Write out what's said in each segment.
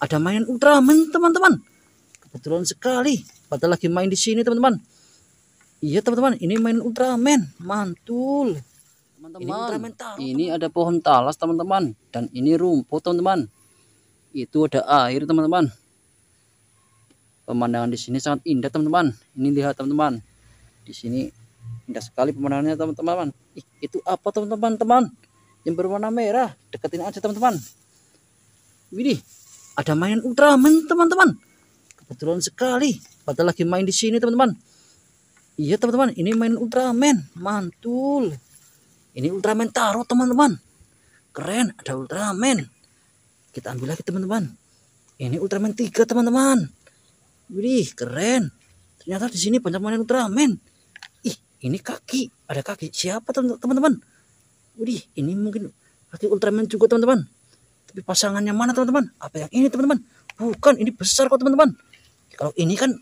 ada mainan Ultraman teman-teman kebetulan sekali Padahal lagi main di sini teman-teman iya teman-teman ini main Ultraman mantul teman-teman ini, Ultraman tahu, ini teman. ada pohon talas teman-teman dan ini rumput teman-teman itu ada air teman-teman pemandangan di sini sangat indah teman-teman ini lihat teman-teman di sini indah sekali pemandangannya teman-teman itu apa teman-teman teman yang berwarna merah deketin aja teman-teman widih ada mainan Ultraman teman-teman kebetulan sekali pada lagi main di sini teman-teman iya teman-teman ini main Ultraman mantul ini Ultraman Taro teman-teman keren ada Ultraman kita ambil lagi teman-teman ini Ultraman 3 teman-teman Wih keren ternyata di sini banyak mainan Ultraman ih ini kaki ada kaki siapa teman-teman Wih ini mungkin kaki Ultraman juga teman-teman tapi pasangannya mana teman-teman? Apa yang ini teman-teman? Bukan, ini besar kok teman-teman. Kalau ini kan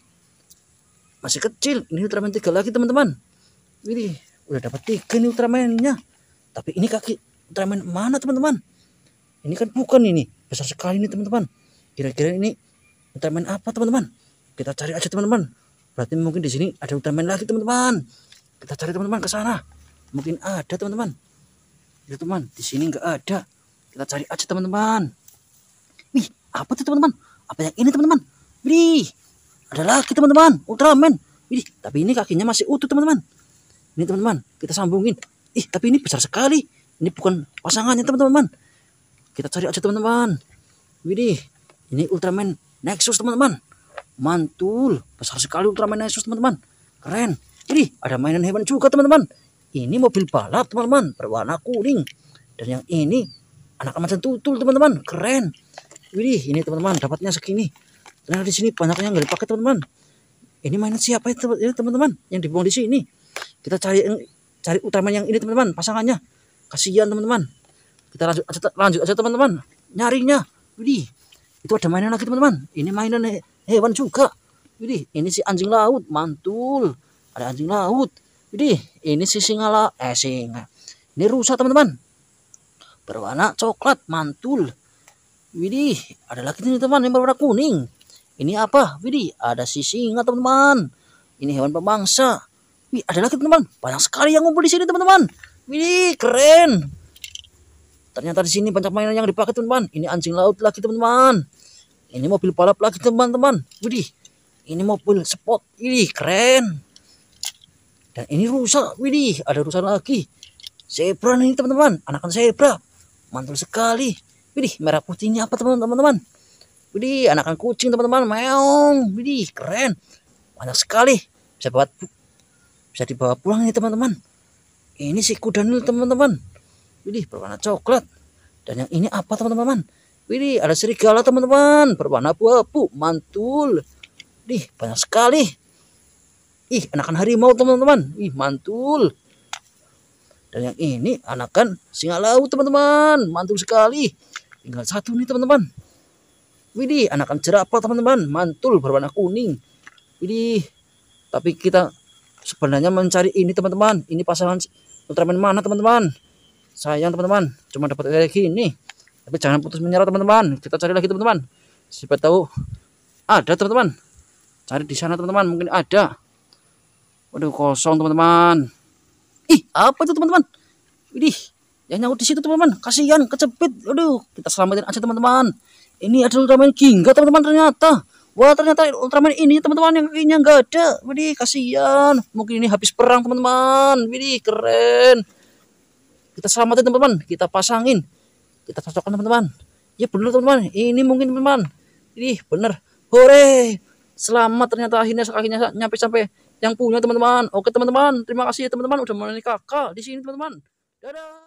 masih kecil. Ini Ultraman tiga lagi teman-teman. Ini udah dapat tiga nih Ultramannya. Tapi ini kaki Ultraman mana teman-teman? Ini kan bukan ini. Besar sekali nih teman-teman. Kira-kira ini Ultraman apa teman-teman? Kita cari aja teman-teman. Berarti mungkin di sini ada Ultraman lagi teman-teman. Kita cari teman-teman ke sana. Mungkin ada teman-teman. Ya teman, di sini nggak ada. Kita cari aja teman-teman. Wih, apa tuh teman-teman? Apa yang ini teman-teman? Wih, ada lagi teman-teman. Ultraman. Wih, tapi ini kakinya masih utuh teman-teman. Ini teman-teman, kita sambungin. Ih, tapi ini besar sekali. Ini bukan pasangannya teman-teman. Kita cari aja teman-teman. Wih, ini Ultraman Nexus teman-teman. Mantul, besar sekali Ultraman Nexus teman-teman. Keren. Jadi ada mainan hewan juga teman-teman. Ini mobil balap teman-teman, berwarna kuning. Dan yang ini anak macan tutul teman-teman keren Widih, ini teman-teman dapatnya segini ternyata di sini banyak yang nggak dipakai teman-teman ini mainan siapa ya, ya teman-teman yang dibuang di sini kita cari cari utama yang ini teman-teman pasangannya kasihan teman-teman kita lanjut aja, lanjut aja teman-teman nyarinya Widih, itu ada mainan lagi teman-teman ini mainan hewan juga Widih, ini si anjing laut mantul ada anjing laut Widih, ini si singa la eh singa ini rusak teman-teman berwarna coklat mantul. Widih, ada lagi nih teman yang berwarna kuning. Ini apa? Widih, ada si singa teman-teman. Ini hewan pemangsa. Wih, ada lagi teman-teman. Banyak sekali yang ngumpul di sini teman-teman. Widih, keren. Ternyata di sini banyak mainan yang dipakai teman-teman. Ini anjing laut lagi teman-teman. Ini mobil balap lagi teman-teman. Widih, ini mobil sport. Widih, keren. Dan ini rusak Widih, ada rusak lagi. Zebra nih teman-teman. Anakan zebra mantul sekali Widih merah putih ini apa teman-teman Widih anakan kucing teman-teman meong Widih keren banyak sekali bisa buat bisa dibawa pulang nih teman-teman ini si kuda nil teman-teman Widih berwarna coklat dan yang ini apa teman-teman Widih ada serigala teman-teman berwarna abu-abu mantul Widih banyak sekali Ih, anakan harimau teman-teman. Ih, mantul. Dan yang ini anakan singa laut teman-teman. Mantul sekali. Tinggal satu nih teman-teman. Widih, anakan jerapah teman-teman. Mantul berwarna kuning. Widih. Tapi kita sebenarnya mencari ini teman-teman. Ini pasangan Ultraman mana teman-teman? Sayang teman-teman, cuma dapat kayak ini Tapi jangan putus menyerah teman-teman. Kita cari lagi teman-teman. Siapa tahu ada teman-teman. Cari di sana teman-teman, mungkin ada. Waduh kosong teman-teman. Ih, apa itu teman-teman? Widih, yang nyangkut di situ teman-teman. Kasihan, kecepit. Aduh, kita selamatin aja teman-teman. Ini ada Ultraman king, Ginga teman-teman ternyata. Wah, ternyata Ultraman ini teman-teman yang kakinya nggak ada. Widih, kasihan. Mungkin ini habis perang teman-teman. Widih, keren. Kita selamatin teman-teman. Kita pasangin. Kita cocokkan teman-teman. Ya benar teman-teman. Ini mungkin teman-teman. Widih, bener. Hore. Selamat ternyata akhirnya kakinya nyampe sampai yang punya teman-teman. Oke teman-teman, terima kasih teman-teman udah menemani kakak di sini teman-teman. Dadah.